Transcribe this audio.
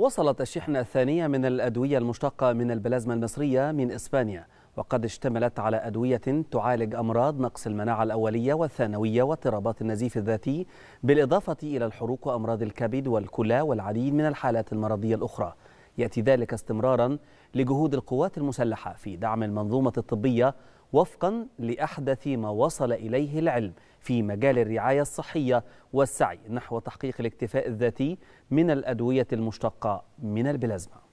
وصلت الشحنة الثانية من الأدوية المشتقة من البلازما المصرية من إسبانيا وقد اشتملت على أدوية تعالج أمراض نقص المناعة الأولية والثانوية واضطرابات النزيف الذاتي بالإضافة إلى الحروق وأمراض الكبد والكلى والعديد من الحالات المرضية الأخرى يأتي ذلك استمرارا لجهود القوات المسلحة في دعم المنظومة الطبية وفقا لأحدث ما وصل إليه العلم في مجال الرعاية الصحية والسعي نحو تحقيق الاكتفاء الذاتي من الأدوية المشتقة من البلازما